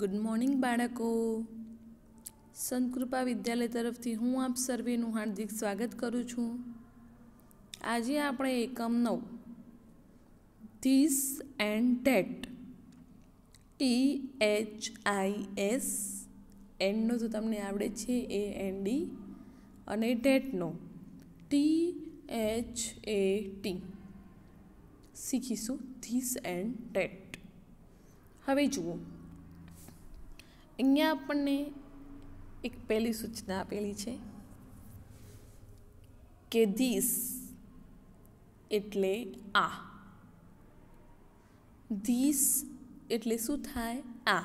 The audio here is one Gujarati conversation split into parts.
ગુડ મોર્નિંગ બાળકો સંતકૃપા વિદ્યાલય તરફથી હું આપ સર્વેનું હાર્દિક સ્વાગત કરું છું આજે આપણે એકમ નવ this and that T H I S એન્ડનો તો તમને આવડે છે એ એન ડી અને ટેટનો ટી એચ એ ટી શીખીશું ધીસ એન્ડ ટેટ હવે જુઓ અહીંયા આપણને એક પહેલી સૂચના આપેલી છે કે ધીસ એટલે આ ધીસ એટલે શું થાય આ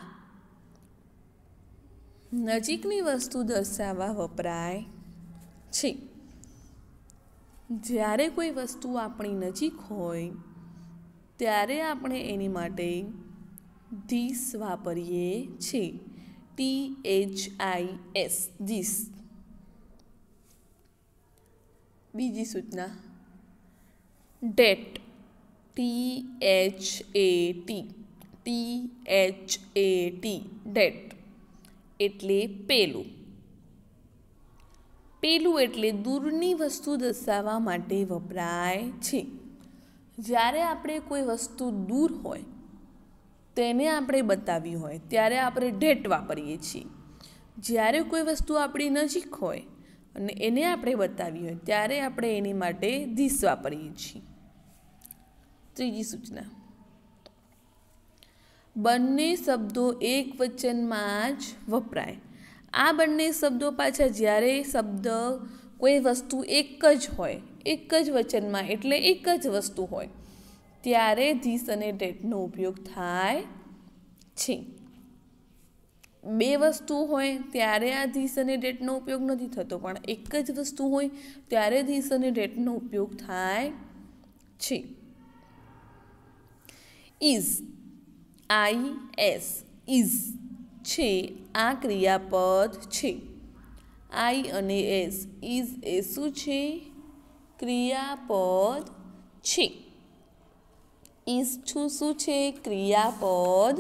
નજીકની વસ્તુ દર્શાવવા વપરાય છે જ્યારે કોઈ વસ્તુ આપણી નજીક હોય ત્યારે આપણે એની માટે ધીસ વાપરીએ છીએ T H I S this બીજી સૂચના that T H A T T H A T that એટલે પેલું પેલું એટલે દૂરની વસ્તુ દર્શાવવા માટે વપરાય છે જ્યારે આપણે કોઈ વસ્તુ દૂર હોય તેને આપણે બતાવી હોય ત્યારે આપણે ડેટ વાપરીએ છીએ જ્યારે કોઈ વસ્તુ આપણી નજીક હોય અને એને આપણે બતાવી હોય ત્યારે આપણે એની માટે ધીસ વાપરીએ છીએ ત્રીજી સૂચના બંને શબ્દો એક વચનમાં જ વપરાય આ બંને શબ્દો પાછા જ્યારે શબ્દ કોઈ વસ્તુ એક જ હોય એક જ વચનમાં એટલે એક જ વસ્તુ હોય ત્યારે ધીસ અને ડેટનો ઉપયોગ થાય છે બે વસ્તુ હોય ત્યારે આ ધીસ અને ડેટનો ઉપયોગ નથી થતો પણ એક જ વસ્તુ હોય ત્યારે ધીસ અને ડેટનો ઉપયોગ થાય છે ઇઝ આઈ એસ ઇઝ છે આ ક્રિયાપદ છે આઈ અને એસ ઇઝ એ શું છે ક્રિયાપદ છે ઈચ્છું શું છે ક્રિયાપદ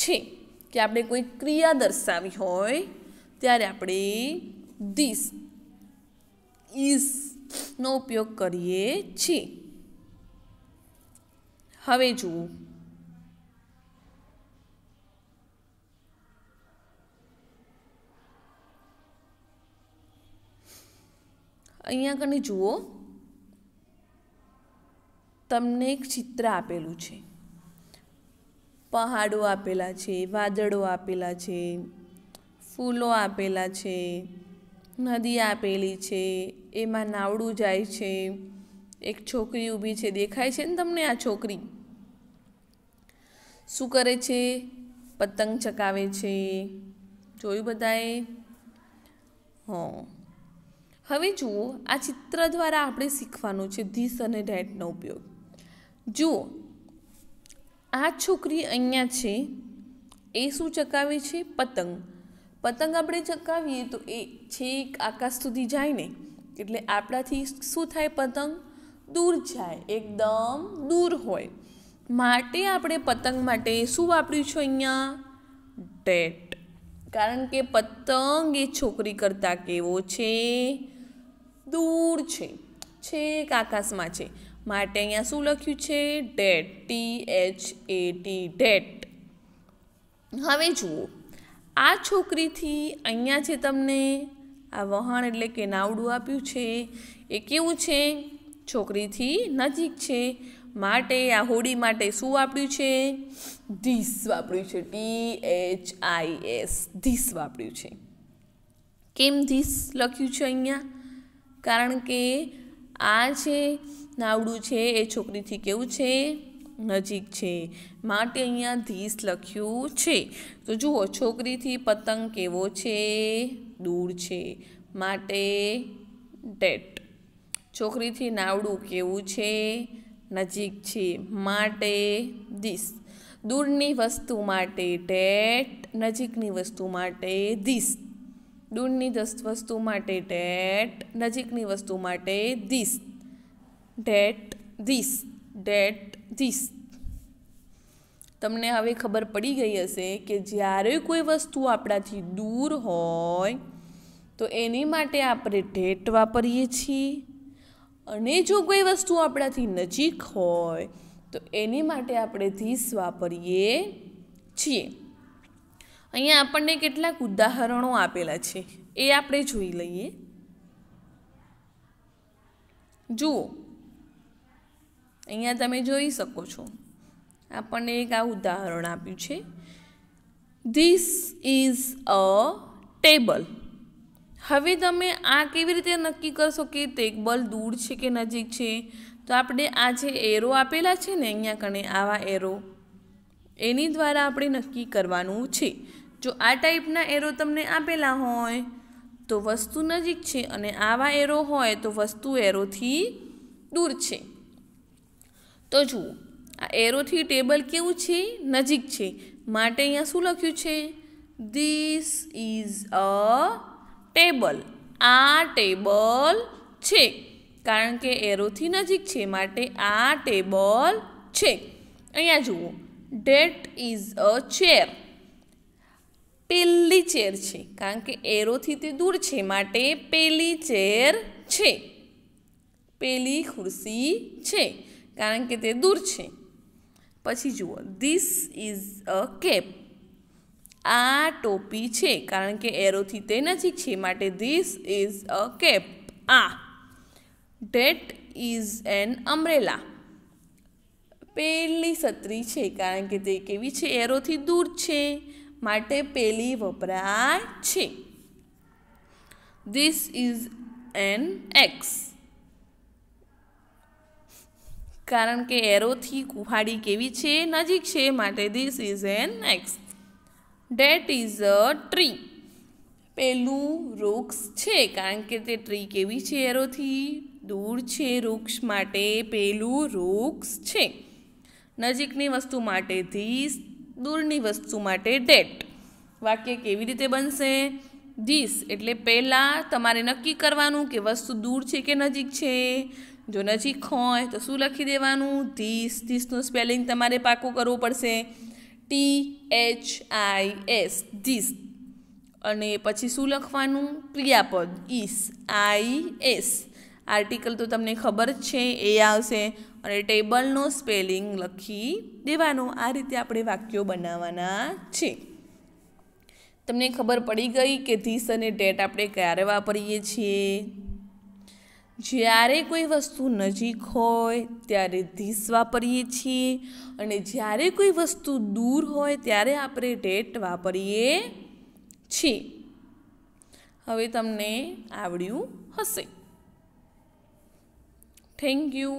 છે કે આપણે કોઈ ક્રિયા દર્શાવી હોય ત્યારે આપણે ધીસ ઈઝનો ઉપયોગ કરીએ છીએ હવે જુઓ અહીંયા કને જુઓ તમને એક ચિત્ર આપેલું છે પહાડો આપેલા છે વાદળો આપેલા છે ફૂલો આપેલા છે નદી આપેલી છે એમાં નાવડું જાય છે એક છોકરી ઊભી છે દેખાય છે ને તમને આ છોકરી શું કરે છે પતંગ ચકાવે છે જોયું બધાએ હં હવે જુઓ આ ચિત્ર દ્વારા આપણે શીખવાનું છે ધીસ અને ડેટનો ઉપયોગ જુઓ આ છોકરી અહીંયા છે એ શું ચકાવે છે પતંગ પતંગ આપણે ચકાવીએ તો એ છેક આકાશ સુધી જાય ને એટલે આપણાથી શું થાય પતંગ દૂર જાય એકદમ દૂર હોય માટે આપણે પતંગ માટે શું વાપર્યું છે અહીંયા ડેટ કારણ કે પતંગ એ છોકરી કરતાં કેવો છે દૂર છે છેક આકાશમાં છે માટે અહીંયા શું લખ્યું છે that T H A T that હવે જુઓ આ છોકરીથી અહીંયા જે તમને આ વહાણ એટલે કે નાવડું આપ્યું છે એ કેવું છે છોકરીથી નજીક છે માટે આ હોડી માટે શું વાપર્યું છે ધીસ વાપર્યું છે T H I S this વાપર્યું છે કેમ ધીસ લખ્યું છે અહીંયા કારણ કે આ છે નાવડું છે એ છોકરીથી કેવું છે નજીક છે માટે અહીંયા ધીસ લખ્યું છે તો જુઓ છોકરીથી પતંગ કેવો છે દૂર છે માટે ડેટ છોકરીથી નાવડું કેવું છે નજીક છે માટે ધીસ દૂરની વસ્તુ માટે ડેટ નજીકની વસ્તુ માટે ધીસ દૂરની વસ્તુ માટે ડેટ નજીકની વસ્તુ માટે this that this that this તમને હવે ખબર પડી ગઈ હશે કે જ્યારે કોઈ વસ્તુ આપણાથી દૂર હોય તો એની માટે આપણે ડેટ વાપરીએ છીએ અને જો કોઈ વસ્તુ આપણાથી નજીક હોય તો એની માટે આપણે ધીસ વાપરીએ છીએ અહીંયા આપણને કેટલાક ઉદાહરણો આપેલા છે એ આપણે જોઈ લઈએ જુઓ અહીંયા તમે જોઈ શકો છો આપણને એક આ ઉદાહરણ આપ્યું છે ધીસ ઇઝ અ ટેબલ હવે તમે આ કેવી રીતે નક્કી કરશો કે ટેબલ દૂર છે કે નજીક છે તો આપણે આ જે એરો આપેલા છે ને અહીંયા કણે આવા એરો એની દ્વારા આપણે નક્કી કરવાનું છે જો આ ટાઈપના એરો તમને આપેલા હોય તો વસ્તુ નજીક છે અને આવા એરો હોય તો વસ્તુ એરોથી દૂર છે તો જુઓ આ એરોથી ટેબલ કેવું છે નજીક છે માટે અહીંયા શું લખ્યું છે ધીસ ઇઝ અ ટેબલ આ ટેબલ છે કારણ કે એરોથી નજીક છે માટે આ ટેબલ છે અહીંયા જુઓ ડેટ ઇઝ અ ચેર પહેલી ચેર છે કારણ કે એરોથી તે દૂર છે માટે પહેલી ચેર છે પેલી ખુરશી છે કારણ કે તે દૂર છે પછી જુઓ ધીસ ઇઝ અ કેપ આ ટોપી છે કારણ કે એરોથી તે નજીક છે માટે ધીસ ઇઝ અ કેપ આ ડેટ ઇઝ એન અમ્બ્રેલા પહેલી સત્રી છે કારણ કે તે કેવી છે એરોથી દૂર છે માટે પેલી વપરાય છે ધીસ ઇઝ એન એક્સ કારણ કે એરોથી કુહાડી કેવી છે નજીક છે માટે this is an axe that is a tree પેલું વૃક્ષ છે કારણ કે તે ટ્રી કેવી છે એરોથી દૂર છે વૃક્ષ માટે પેલું વૃક્ષ છે નજીકની વસ્તુ માટે ધીસ દૂરની વસ્તુ માટે ડેટ વાક્ય કેવી રીતે બનશે ધીસ એટલે પહેલાં તમારે નક્કી કરવાનું કે વસ્તુ દૂર છે કે નજીક છે જો નજીક હોય તો શું લખી દેવાનું ધીસ ધીસનું સ્પેલિંગ તમારે પાકું કરવું પડશે T H I S this અને પછી શું લખવાનું ક્રિયાપદ ઇસ આઈ એસ આર્ટિકલ તો તમને ખબર જ છે એ આવશે અને ટેબલનો સ્પેલિંગ લખી દેવાનું આ રીતે આપણે વાક્યો બનાવવાના છે તમને ખબર પડી ગઈ કે ધીસ અને ડેટ આપણે ક્યારે વાપરીએ છીએ જ્યારે કોઈ વસ્તુ નજીક હોય ત્યારે ધીસ વાપરીએ છીએ અને જ્યારે કોઈ વસ્તુ દૂર હોય ત્યારે આપણે ડેટ વાપરીએ છીએ હવે તમને આવડ્યું હશે થેન્ક યુ